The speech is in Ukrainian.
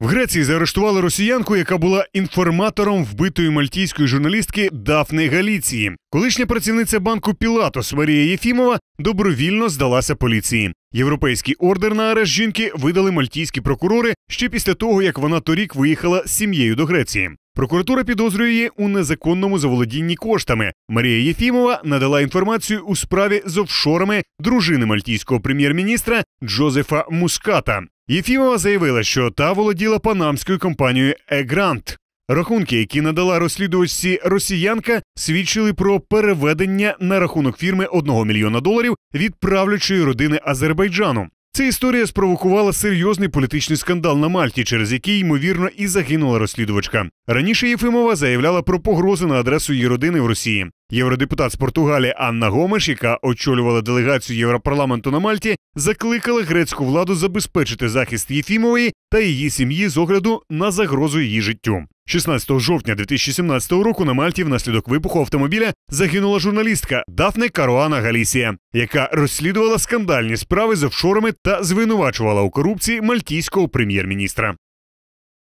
В Греції заарештували росіянку, яка була інформатором вбитої мальтійської журналістки Дафни Галіції. Колишня працівниця банку Пілатос Марія Єфімова добровільно здалася поліції. Європейський ордер на арешт жінки видали мальтійські прокурори ще після того, як вона торік виїхала з сім'єю до Греції. Прокуратура підозрює її у незаконному заволодінні коштами. Марія Єфімова надала інформацію у справі з офшорами дружини мальтійського прем'єр-міністра Джозефа Муската. Єфімова заявила, що та володіла панамською компанією Егрант. Рахунки, які надала розслідувачці росіянка, свідчили про переведення на рахунок фірми 1 мільйона доларів від правлячої родини Азербайджану. Ця історія спровокувала серйозний політичний скандал на Мальті, через який ймовірно і загинула розслідувачка. Раніше Єфимова заявляла про погрози на адресу її родини в Росії. Євродепутат з Португалії Анна Гомеш, яка очолювала делегацію Європарламенту на Мальті, закликала грецьку владу забезпечити захист Єфімової та її сім'ї з огляду на загрозу її життю. 16 жовтня 2017 року на Мальті внаслідок вибуху автомобіля загинула журналістка Дафне Каруана Галісія, яка розслідувала скандальні справи з офшорами та звинувачувала у корупції мальтійського прем'єр-міністра.